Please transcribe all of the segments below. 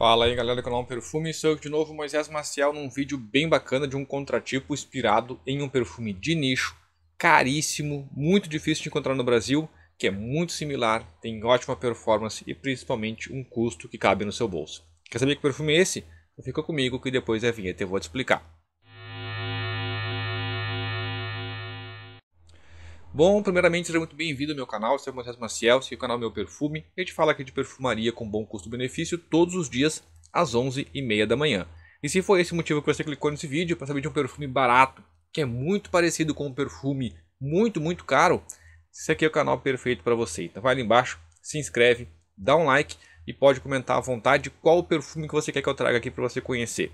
Fala aí galera do canal Perfume, sou eu de novo, Moisés Maciel, num vídeo bem bacana de um contratipo inspirado em um perfume de nicho, caríssimo, muito difícil de encontrar no Brasil, que é muito similar, tem ótima performance e principalmente um custo que cabe no seu bolso. Quer saber que perfume é esse? Então fica comigo que depois da é vinheta eu vou te explicar. Bom, primeiramente seja muito bem-vindo ao meu canal, eu sou o Moisés Maciel, seu canal Meu Perfume. A gente fala aqui de perfumaria com bom custo-benefício todos os dias às 11h30 da manhã. E se foi esse o motivo que você clicou nesse vídeo para saber de um perfume barato, que é muito parecido com um perfume muito, muito caro, esse aqui é o canal perfeito para você. Então vai ali embaixo, se inscreve, dá um like e pode comentar à vontade qual perfume que você quer que eu traga aqui para você conhecer.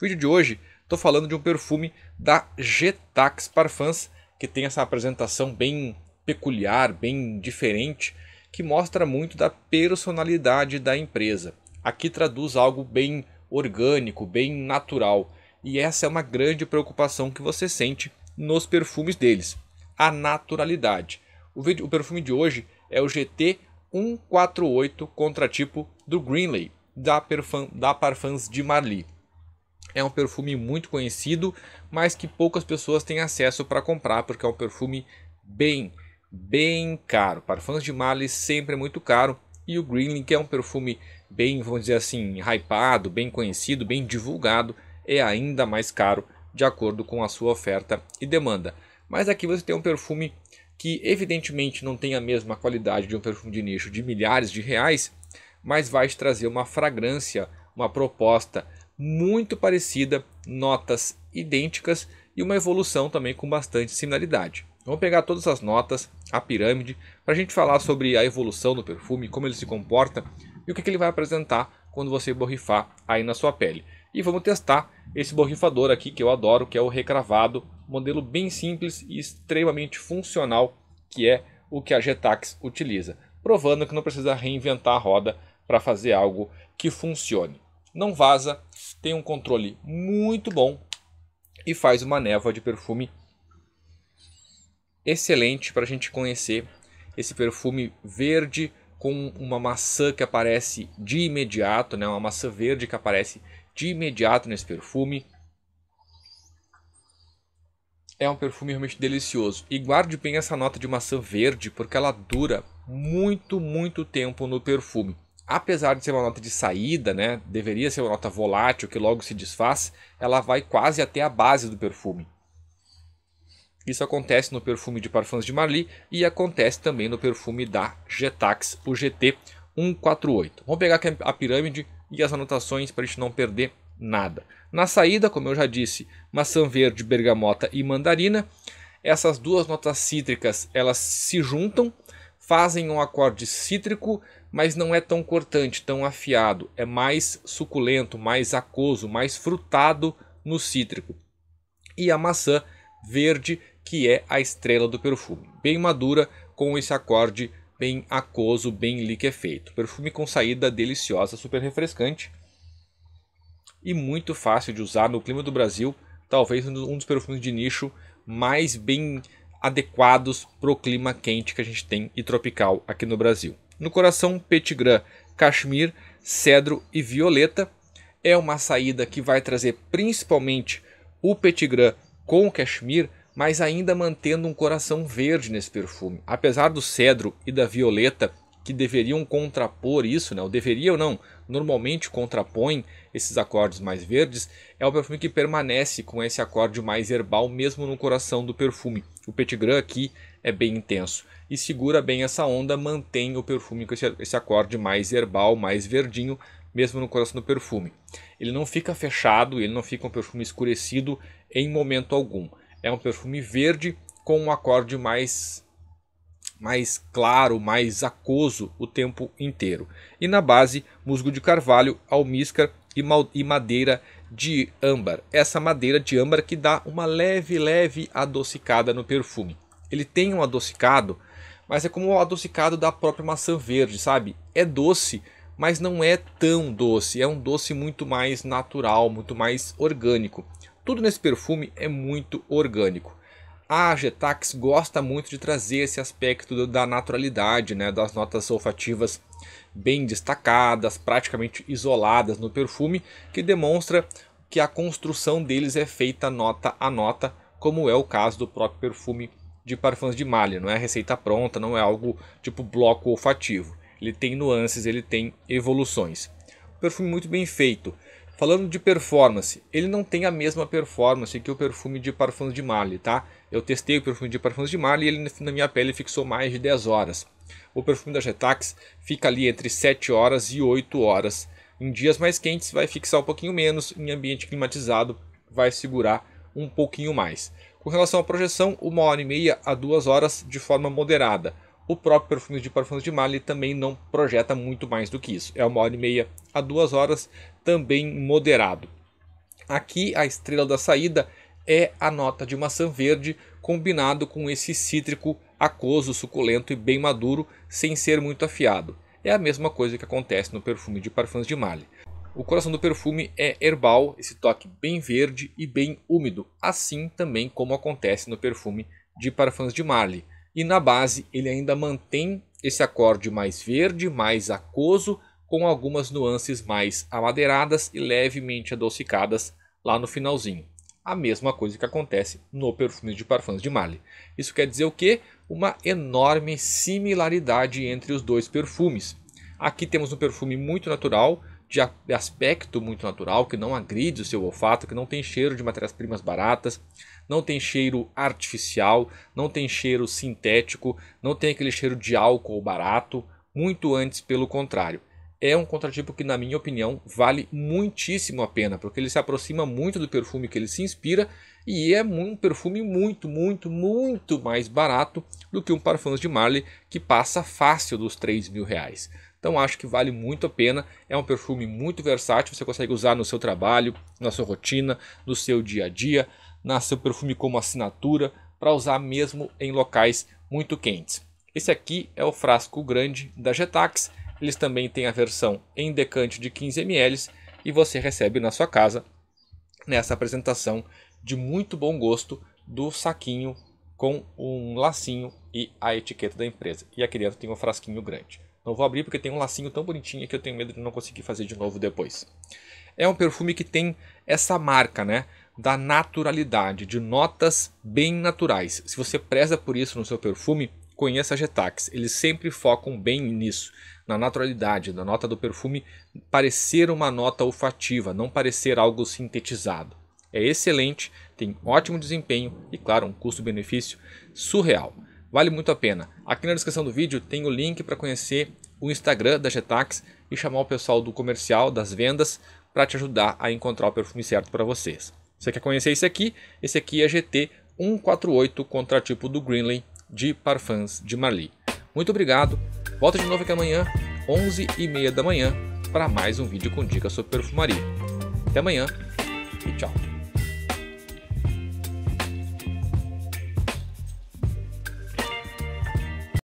No vídeo de hoje, estou falando de um perfume da Getax Parfums, que tem essa apresentação bem peculiar, bem diferente, que mostra muito da personalidade da empresa. Aqui traduz algo bem orgânico, bem natural, e essa é uma grande preocupação que você sente nos perfumes deles, a naturalidade. O, vídeo, o perfume de hoje é o GT 148 contratipo do Greenley, da, Perfum, da Parfums de Marly. É um perfume muito conhecido, mas que poucas pessoas têm acesso para comprar, porque é um perfume bem, bem caro. Para fãs de Marley sempre é muito caro. E o Greenling que é um perfume bem, vamos dizer assim, hypado, bem conhecido, bem divulgado, é ainda mais caro de acordo com a sua oferta e demanda. Mas aqui você tem um perfume que evidentemente não tem a mesma qualidade de um perfume de nicho de milhares de reais, mas vai te trazer uma fragrância, uma proposta muito parecida, notas idênticas e uma evolução também com bastante similaridade. Vamos pegar todas as notas, a pirâmide, para a gente falar sobre a evolução do perfume, como ele se comporta e o que, ele vai apresentar quando você borrifar aí na sua pele. E vamos testar esse borrifador aqui que eu adoro, que é o recravado, modelo bem simples e extremamente funcional, que é o que a Getax utiliza, provando que não precisa reinventar a roda para fazer algo que funcione. Não vaza, tem um controle muito bom e faz uma névoa de perfume excelente para a gente conhecer esse perfume verde com uma maçã que aparece de imediato, né? Uma maçã verde que aparece de imediato nesse perfume. É um perfume realmente delicioso. E guarde bem essa nota de maçã verde, porque ela dura muito, muito tempo no perfume apesar de ser uma nota de saída, né, deveria ser uma nota volátil que logo se desfaz, ela vai quase até a base do perfume. Isso acontece no perfume de Parfums de Marly e acontece também no perfume da Getax, o GT 148. Vamos pegar aqui a pirâmide e as anotações para a gente não perder nada. Na saída, como eu já disse, maçã verde, bergamota e mandarina. Essas duas notas cítricas, elas se juntam fazem um acorde cítrico, mas não é tão cortante, tão afiado. É mais suculento, mais aquoso, mais frutado no cítrico. E a maçã verde, que é a estrela do perfume. Bem madura, com esse acorde bem aquoso, bem liquefeito. Perfume com saída deliciosa, super refrescante e muito fácil de usar no clima do Brasil. Talvez um dos perfumes de nicho mais bem adequados para o clima quente que a gente tem e tropical aqui no Brasil. No coração Petitgrand, Kashmir, Cedro e Violeta é uma saída que vai trazer principalmente o Petitgrand com o Kashmir, mas ainda mantendo um coração verde nesse perfume. Apesar do cedro e da violeta que deveriam contrapor isso, né? ou deveria ou não, normalmente contrapõem esses acordes mais verdes, é o perfume que permanece com esse acorde mais herbal mesmo no coração do perfume. O Petit Grand aqui é bem intenso e segura bem essa onda, mantém o perfume com esse, esse acorde mais herbal, mais verdinho, mesmo no coração do perfume. Ele não fica fechado, ele não fica um perfume escurecido em momento algum. É um perfume verde com um acorde mais mais claro, mais aquoso o tempo inteiro. E na base, musgo de carvalho, almíscar e madeira de âmbar. Essa madeira de âmbar que dá uma leve, leve adocicada no perfume. Ele tem um adocicado, mas é como o adocicado da própria maçã verde, sabe? É doce, mas não é tão doce. É um doce muito mais natural, muito mais orgânico. Tudo nesse perfume é muito orgânico a Getax gosta muito de trazer esse aspecto da naturalidade, né, das notas olfativas bem destacadas, praticamente isoladas no perfume, que demonstra que a construção deles é feita nota a nota, como é o caso do próprio perfume de Parfums de Malha, não é receita pronta, não é algo tipo bloco olfativo. Ele tem nuances, ele tem evoluções. Um perfume muito bem feito. Falando de performance, ele não tem a mesma performance que o perfume de parfums de Marley, tá? Eu testei o perfume de parfums de Marley e ele na minha pele fixou mais de 10 horas. O perfume da Getax fica ali entre 7 horas e 8 horas. Em dias mais quentes vai fixar um pouquinho menos, em ambiente climatizado vai segurar um pouquinho mais. Com relação à projeção, uma hora e meia a duas horas de forma moderada. O próprio perfume de Parfums de Mali também não projeta muito mais do que isso. É uma hora e meia a duas horas, também moderado. Aqui a estrela da saída é a nota de maçã verde combinado com esse cítrico aquoso, suculento e bem maduro, sem ser muito afiado. É a mesma coisa que acontece no perfume de Parfums de Mali. O coração do perfume é herbal, esse toque bem verde e bem úmido, assim também como acontece no perfume de Parfums de Marly e na base ele ainda mantém esse acorde mais verde, mais aquoso, com algumas nuances mais amadeiradas e levemente adocicadas lá no finalzinho. A mesma coisa que acontece no perfume de parfums de Marley. Isso quer dizer o quê? Uma enorme similaridade entre os dois perfumes. Aqui temos um perfume muito natural, de aspecto muito natural, que não agride o seu olfato, que não tem cheiro de matérias-primas baratas, não tem cheiro artificial, não tem cheiro sintético, não tem aquele cheiro de álcool barato, muito antes pelo contrário. É um contratipo que, na minha opinião, vale muitíssimo a pena, porque ele se aproxima muito do perfume que ele se inspira e é um perfume muito, muito, muito mais barato do que um Parfums de Marley que passa fácil dos 3 mil reais. Então acho que vale muito a pena. É um perfume muito versátil, você consegue usar no seu trabalho, na sua rotina, no seu dia a dia, na seu perfume como assinatura, para usar mesmo em locais muito quentes. Esse aqui é o frasco grande da Getax. Eles também têm a versão em decante de 15 ml e você recebe na sua casa nessa apresentação de muito bom gosto do saquinho com um lacinho e a etiqueta da empresa. E aqui dentro tem um frasquinho grande. Não vou abrir porque tem um lacinho tão bonitinho que eu tenho medo de não conseguir fazer de novo depois. É um perfume que tem essa marca, né? Da naturalidade, de notas bem naturais. Se você preza por isso no seu perfume, conheça a Getax. Eles sempre focam bem nisso, na naturalidade, na nota do perfume parecer uma nota olfativa, não parecer algo sintetizado. É excelente, tem ótimo desempenho e, claro, um custo-benefício surreal. Vale muito a pena. Aqui na descrição do vídeo tem o link para conhecer o Instagram da Getax e chamar o pessoal do comercial, das vendas, para te ajudar a encontrar o perfume certo para vocês. Você quer conhecer esse aqui? Esse aqui é GT 148 contratipo do Greenley de Parfums de Marli. Muito obrigado. Volta de novo aqui amanhã, 11h30 da manhã, para mais um vídeo com dicas sobre perfumaria. Até amanhã e tchau.